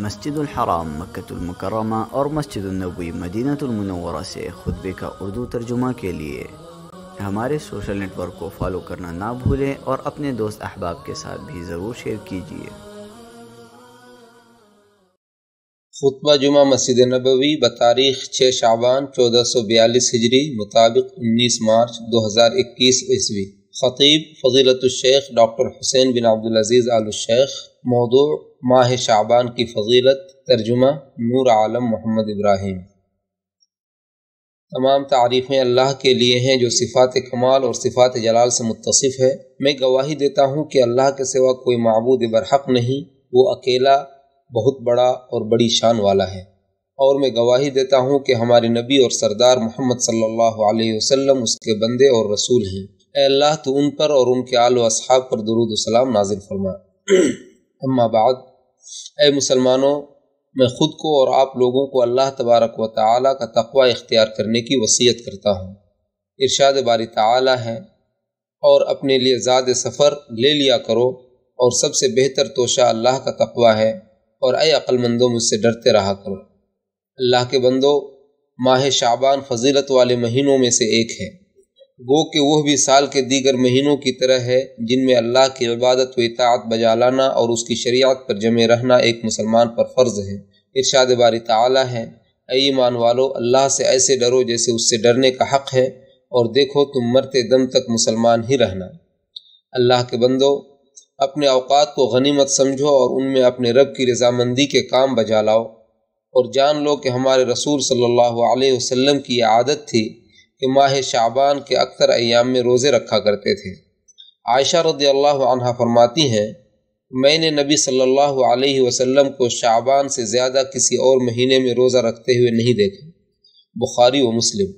मस्जिद हराम मक्तुल और मस्जिद नबी मदीनातुलमनवरा से खुतबे का उर्दू तर्जुमा के लिए हमारे सोशल नेटवर्क को फॉलो करना ना भूलें और अपने दोस्त अहबाब के साथ भी ज़रूर शेयर कीजिए खुतबा जुमा मस्जिद नबवी तारीख़ छः शाबान चौदह सौ बयालीस हिजरी मुताबिक उन्नीस मार्च दो हज़ार इक्कीस ईस्वी खतीब फजीलतुलशेख़ doctor Hussain bin Abdulaziz Alsheikh मौदू माह शाबान की फजीलत तर्जुमा नूर आलम मोहम्मद इब्राहिम तमाम तारीफ़ें अल्लाह के लिए हैं जो सिफ़ात कमाल और सिफ़ात जलाल से मुतसिफ़ है मैं गवाही देता हूँ कि अल्लाह के सिवा कोई मबूद बरहक नहीं वो अकेला बहुत बड़ा और बड़ी शान वाला है और मैं गवाही देता हूँ कि हमारे नबी और सरदार मोहम्मद सल्लल्लाहु अलैहि वसल्लम उसके बंदे और रसूल हैं अल्लाह तो उन पर और उनके आल असहाब पर दरूद सलाम नाजिल फरमा अम्माबाद ए मुसलमानों मैं ख़ुद को और आप लोगों को अल्लाह तबारक व ताली का तकवा इख्तियार करने की वसीयत करता हूँ इरशाद बारी ताली है और अपने लिए ज़ाद सफ़र ले लिया करो और सबसे बेहतर तोशा अल्लाह का तकवा है और अय अक्लमंदो मुझसे डरते रहा करो अल्लाह के बंदो माह शाबान फजीलत वाले महीनों में से एक है गो के वह भी साल के दीगर महीनों की तरह है जिनमें अल्लाह की इबादत व इतात बजा लाना और उसकी शरीयत पर जमे रहना एक मुसलमान पर फ़र्ज है इरशाद बारी ताली है ईमान वालो अल्लाह से ऐसे डरो जैसे उससे डरने का हक़ है और देखो तुम मरते दम तक मुसलमान ही रहना अल्लाह के बंदो अपने अवकात को गनीमत समझो और उनमें अपने रब की रजामंदी के काम बजा लाओ और जान लो कि हमारे रसूल सल्लल्लाहु अलैहि वसल्लम की आदत थी कि माह शाबान के अक्सर अयाम में रोज़े रखा करते थे आयशा रदी अल्लाह फरमाती हैं मैंने नबी सल्लल्लाहु अलैहि वसल्लम को शाबान से ज़्यादा किसी और महीने में रोज़ा रखते हुए नहीं देखा बुखारी व मुस्लिम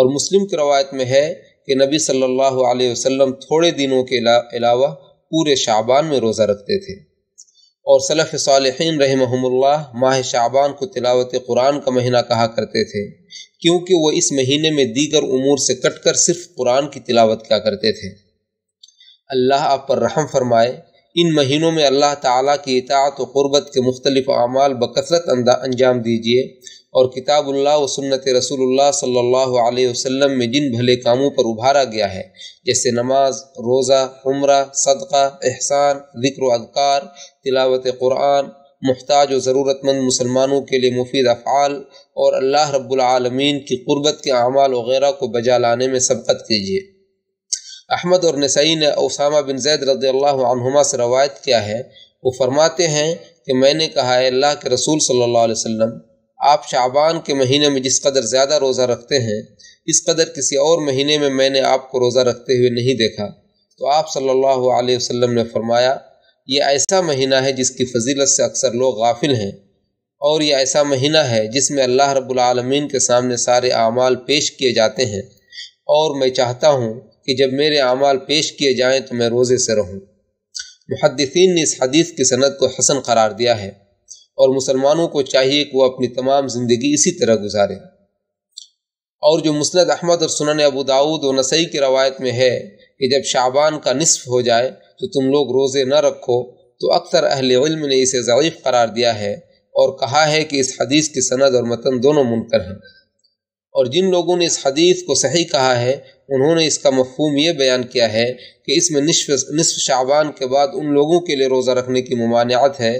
और मुस्लिम की रवायत में है कि नबी सल्लल्लाहु अलैहि वसल्लम थोड़े दिनों के अलावा पूरे शाबान में रोज़ा रखते थे और सलफ़ सालहीन रहमहुल्ला माह शाबान को तिलावत कुरान का महीना कहा करते थे क्योंकि वह इस महीने में दीगर उमूर से कट कर सिर्फ कुरान की तिलावत क्या करते थे अल्लाह आप पर रहम फरमाए इन महीनों में अल्लाह ताला की इतात व के मुख्तलिफ अमाल बकसरत अंजाम दीजिए और किताबुल्लाह व सुन्नत रसूलुल्लाह सल्लल्लाहु अलैहि वसल्लम में जिन भले कामों पर उभारा गया है जैसे नमाज रोज़ा उम्र सदका एहसान जिक्र अदकार तिलावत कुरान मुहताज व ज़रूरतमंद मुसलमानों के लिए मुफीद अफ़ाल और अल्लाह रब्लमीन की क़ुरबत के अमाल वगैरह को बजा लाने में सबकत कीजिए अहमद और नसई ने उसामा बिन जैद रदी से रवायत किया है वो फरमाते हैं कि मैंने कहा है अल्लाह के रसूल सल्लल्लाहु अलैहि वसल्लम आप शाबान के महीने में जिस कदर ज़्यादा रोज़ा रखते हैं इस कदर किसी और महीने में मैंने आपको रोज़ा रखते हुए नहीं देखा तो आप सल्लल्लाहु अलैहि वसल्लम ने फरमाया ये ऐसा महीना है जिसकी फजीलत से अक्सर लोग गाफिल हैं और ये ऐसा महीना है जिसमें अल्लाह रब्बुल आलमीन के सामने सारे अमाल पेश किए जाते हैं और मैं चाहता हूँ कि जब मेरे अमाल पेश किए जाएँ तो मैं रोज़े से रहूँ मुहदसिन ने इस हदीस की सनत को हसन करार दिया है और मुसलमानों को चाहिए कि वह अपनी तमाम ज़िंदगी इसी तरह गुजारे और जो मुस्द अहमद और सुनन अबू दाऊद और नसई की रवायत में है कि जब शाबान का निसफ हो जाए तो तुम लोग रोज़े न रखो तो अक्सर अहल इल्म ने इसे ज़यीफ़ करार दिया है और कहा है कि इस हदीस की सनद और मतन दोनों मुनकर हैं और जिन लोगों ने इस हदीस को सही कहा है उन्होंने इसका मफहूम ये बयान किया है कि इसमें निसफ शाबान के बाद उन लोगों के लिए रोज़ा रखने की ममानियात है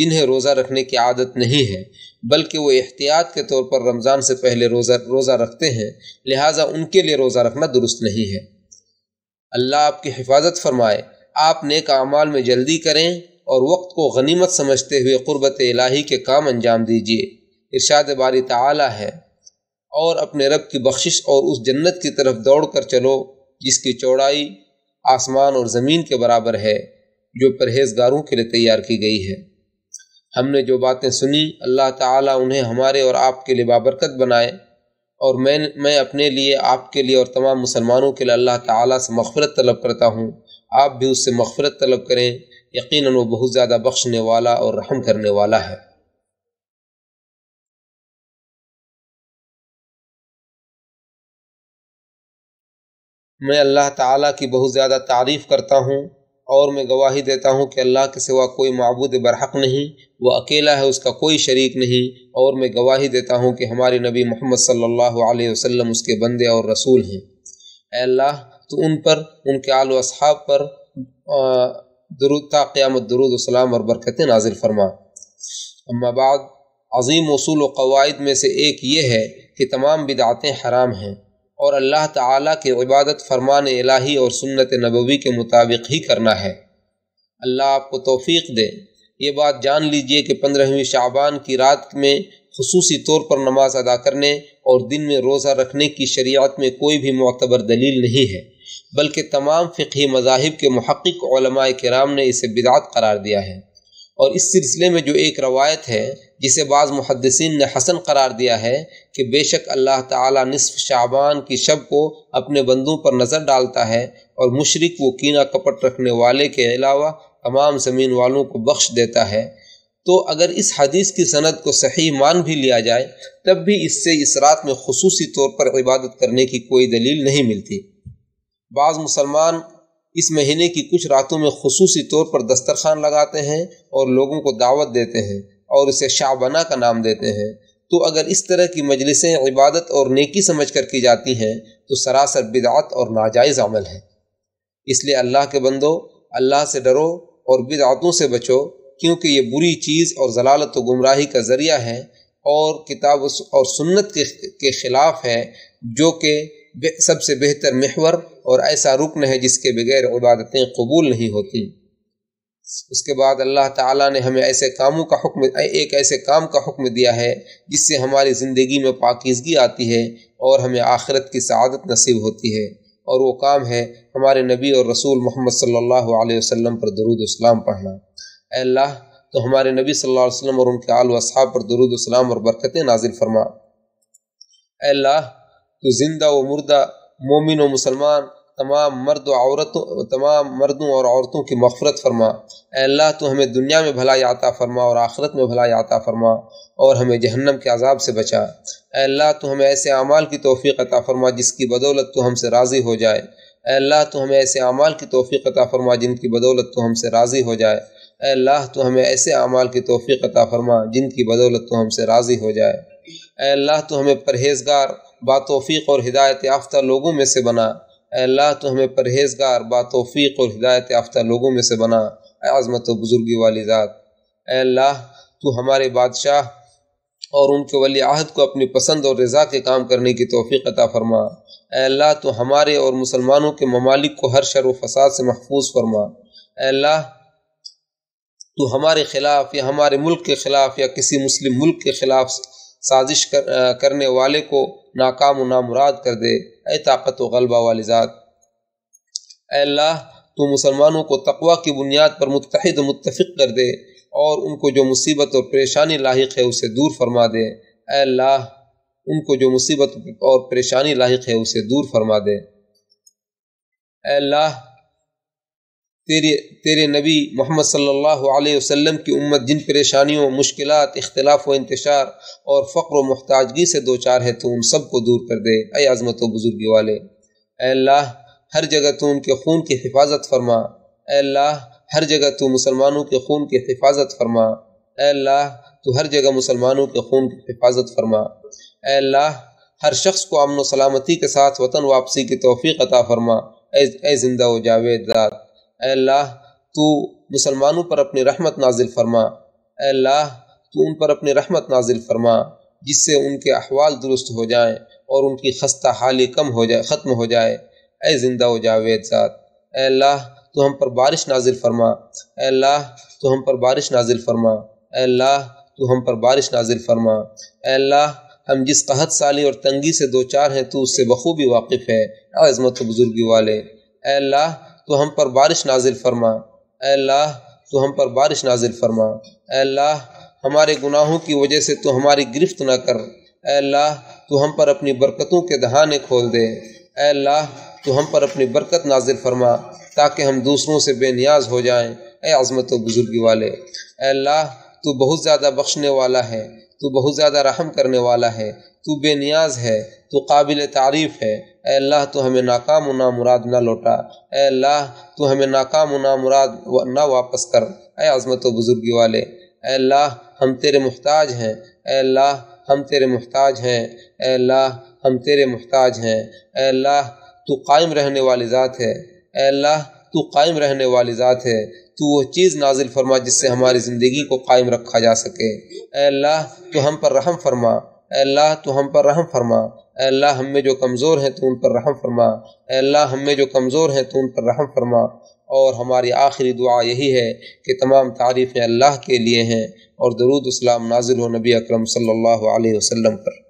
जिन्हें रोज़ा रखने की आदत नहीं है बल्कि वो एहतियात के तौर पर रमज़ान से पहले रोज़ा रोज़ा रखते हैं लिहाजा उनके लिए रोज़ा रखना दुरुस्त नहीं है अल्लाह आपकी हिफाजत फरमाए आप नेक अमाल में जल्दी करें और वक्त को गनीमत समझते हुए क़ुरबत इलाही के काम अंजाम दीजिए इर्शाद बारी ताला है और अपने रब की बख्शिश और उस जन्नत की तरफ दौड़ कर चलो जिसकी चौड़ाई आसमान और ज़मीन के बराबर है जो परहेजगारों के लिए तैयार की गई है हमने जो बातें सुनी अल्लाह ताला उन्हें हमारे और आपके लिए बाबरकत बनाए और मैं मैं अपने लिए आपके लिए और तमाम मुसलमानों के लिए अल्लाह ताला से मफ़रत तलब करता हूँ आप भी उससे मफ़रत तलब करें यकीनन वो बहुत ज़्यादा बख्शने वाला और रहम करने वाला है मैं अल्लाह ताला की बहुत ज़्यादा तारीफ़ करता हूँ और मैं गवाही देता हूँ कि अल्लाह के सिवा कोई मबूद बरहक नहीं वह अकेला है उसका कोई शरीक नहीं और मैं गवाही देता हूँ कि हमारे नबी मोहम्मद सल्ला वसम उसके बंदे और रसूल हैं अल्लाह तो उन पर उनके आल असहाब पर दरुता क़्यामत और बरकत नाजिल फरमा अम्माबाद अजीम असूल वायद में से एक ये है कि तमाम बिदातें हराम हैं और अल्लाह ताला के इबादत फरमान इलाही और सुन्नत नबवी के मुताबिक ही करना है अल्लाह आपको तोफ़ी दे ये बात जान लीजिए कि पंद्रहवीं शाबान की रात में खसूसी तौर पर नमाज अदा करने और दिन में रोज़ा रखने की शरीयत में कोई भी मोतबर दलील नहीं है बल्कि तमाम फ़िकी मजाहब के महक़ कराम ने इसे बिदात करार दिया है और इस सिलसिले में जो एक रवायत है जिसे बाज़ मुहदसिन ने हसन करार दिया है कि बेशक अल्लाह ताला निसफ शाबान की शब को अपने बंदों पर नज़र डालता है और मुशरक व कीना कपट रखने वाले के अलावा तमाम ज़मीन वालों को बख्श देता है तो अगर इस हदीस की सनत को सही मान भी लिया जाए तब भी इससे इस रात में खसूसी तौर पर इबादत करने की कोई दलील नहीं मिलती बाज़ मुसलमान इस महीने की कुछ रातों में खसूसी तौर पर दस्तरखान लगाते हैं और लोगों को दावत देते हैं और इसे शाबना का नाम देते हैं तो अगर इस तरह की मजलिसें इबादत और नेकी समझ कर की जाती हैं तो सरासर बिदात और नाजायज़ अमल है इसलिए अल्लाह के बंदो अल्लाह से डरो और बिदातों से बचो क्योंकि ये बुरी चीज़ और जलालत व गुमराही का ज़रिया है और किताब और सुन्नत के, के ख़िलाफ़ है जो कि सबसे बेहतर महवर और ऐसा रुकन है जिसके बगैर इबादतें कबूल नहीं होती उसके बाद अल्लाह ताला ने हमें ऐसे कामों का हुक्म एक ऐसे काम का हुक्म दिया है जिससे हमारी ज़िंदगी में पाकिजगी आती है और हमें आखिरत की सदत नसीब होती है और वो काम है हमारे नबी और रसूल मोहम्मद सल्लल्लाहु अलैहि वसल्लम पर दरूद सलाम पढ़ना अल्लाह तो हमारे नबी सल्लल्लाहु अलैहि वसल्लम और उनके आल वसाब पर दरूद सलाम और बरकतें नाजिल फरमा अल्लाह तो जिंदा व मुर्दा मोमिन व मुसलमान तमाम मर्द व औरतों तमाम मर्दों और औरतों की मफरत फरमा अल्लाह तो हमें दुनिया में भलाई आता फरमा और आखरत में भलाई आता फरमा और हमें जहन्नम के अजाब से बचा अल्लाह तो हमें ऐसे अमाल की तोफ़ी अता फरमा जिसकी बदौलत तो हमसे राज़ी हो जाए अल्लाह तो हमें ऐसे अमाल की तोफ़ी अता फरमा जिनकी बदौलत तो हमसे राज़ी हो जाए अल्लाह तो हमें ऐसे अमाल की तोफ़ी अता फरमा जिनकी बदौलत तो हमसे राज़ी हो जाए अल्लाह तो हमें परहेजगार बातोफ़ी और हिदायत याफ्ता लोगों में से बना अल्लाह तो हमें परहेजगार बातोफ़ी और हिदायत याफ्ता लोगों में से बना आज़मत बुज़ुर्गी वाली ज़ात अल्लाह तो हमारे बादशाह और उनके वली आहद को अपनी पसंद और रज़ा के काम करने की तोफ़ी अता फरमा अल्लाह तो हमारे और मुसलमानों के ममालिक को हर शर व फसाद से महफूज फरमा अल्लाह तो हमारे ख़िलाफ़ या हमारे मुल्क के ख़िलाफ़ या किसी मुस्लिम मुल्क के ख़िलाफ़ साजिश कर आ, करने वाले को नाकाम नामुराद कर दे ए ताकत व गलबा वाली ज़ात अल्लाह तो मुसलमानों को तकवा की बुनियाद पर मुतहद मुतफ़ कर दे और उनको जो मुसीबत और परेशानी लाक है उसे दूर फरमा दे अल्लाह उनको जो मुसीबत और परेशानी लाक है उसे दूर फरमा दे अल्लाह तेरे तेरे नबी मोहम्मद सल्लल्लाहु अलैहि वसल्लम की उम्मत जिन परेशानियों मुश्किल इख्तलाफ व इंतशार और फ़क्र महताजगी से दो चार है तो उन सब को दूर कर दे अय आज़मत बुज़ुर्गी वाले अल्लाह हर जगह तो उनके खून की हिफाजत फरमा अल्लाह हर जगह तो मुसलमानों के खून की हिफाजत फरमा अल्लाह तो हर जगह मुसलमानों के खून की हिफाजत फरमा अल्लाह हर शख्स को अमन सलामती के साथ वतन वापसी की तोफ़ी अता फरमा ए जिंदा व जावेदार अल्लाह तू मुसलमानों पर अपनी रहमत नाजिल फरमा अल्लाह तू उन पर अपनी रहमत नाजिल फरमा जिससे उनके अहवाल दुरुस्त हो जाएं और उनकी खस्ता हाली कम हो जाए ख़त्म हो जाए ऐ जिंदा जावेद ज़ात अल्लाह तो हम पर बारिश नाजिल फरमा अल्लाह तो हम पर बारिश नाजिल फरमा अल्लाह तो हम पर बारिश नाजिल फरमा अल्लाह हम जिस कहत साली और तंगी से दो चार हैं तो उससे बखूबी वाकिफ़ है अज़मत बुज़ुर्गी वाले अल्लाह तो हम पर बारिश नाजिल फरमा अल्लाह तो हम पर बारिश नाजिल फरमा अल्लाह हमारे गुनाहों की वजह से तो हमारी गिरफ्त ना कर अल्लाह तो हम पर अपनी बरकतों के दहाने खोल दे अल्लाह तो हम पर अपनी बरकत नाजिल फरमा ताकि हम दूसरों से बेनियाज हो जाएं ए आज़मत बुज़ुर्गी वाले अल्लाह तू बहुत ज़्यादा बख्शने वाला है तू बहुत ज़्यादा रहम करने वाला है तू बेनियाज है तू काबिल तारीफ़ है अल्लाह तो हमें नाकाम ना मुराद ना लौटा अल्लाह तो हमें नाकाम ना मुराद ना वापस कर ए आज़मत व बुज़ुर्गी वाले अल्लाह हम तेरे मुहताज हैं अल्लाह हम तेरे मुहताज हैं अल्लाह हम तेरे मुहताज हैं अल्लाह तू कायम रहने वाली ज़ात है अल्लाह तू कायम रहने वाली ज़ात है तू वह चीज़ नाजिल फरमा जिससे हमारी ज़िंदगी को कायम रखा जा सके अल्लाह तो हम पर रहम फरमा अल्लाह तो हम पर रहम फरमा अल्लाह हम में जो कमज़ोर हैं तो उन पर रहम फरमा अल्लाह हम में जो कमज़ोर हैं तो उन पर रहम फरमा और हमारी आखिरी दुआ यही है कि तमाम तारीफ़ें अल्लाह के लिए हैं और दरूद इस्लाम नाजिल हो नबी अकरम सल्लल्लाहु अलैहि वसल्लम पर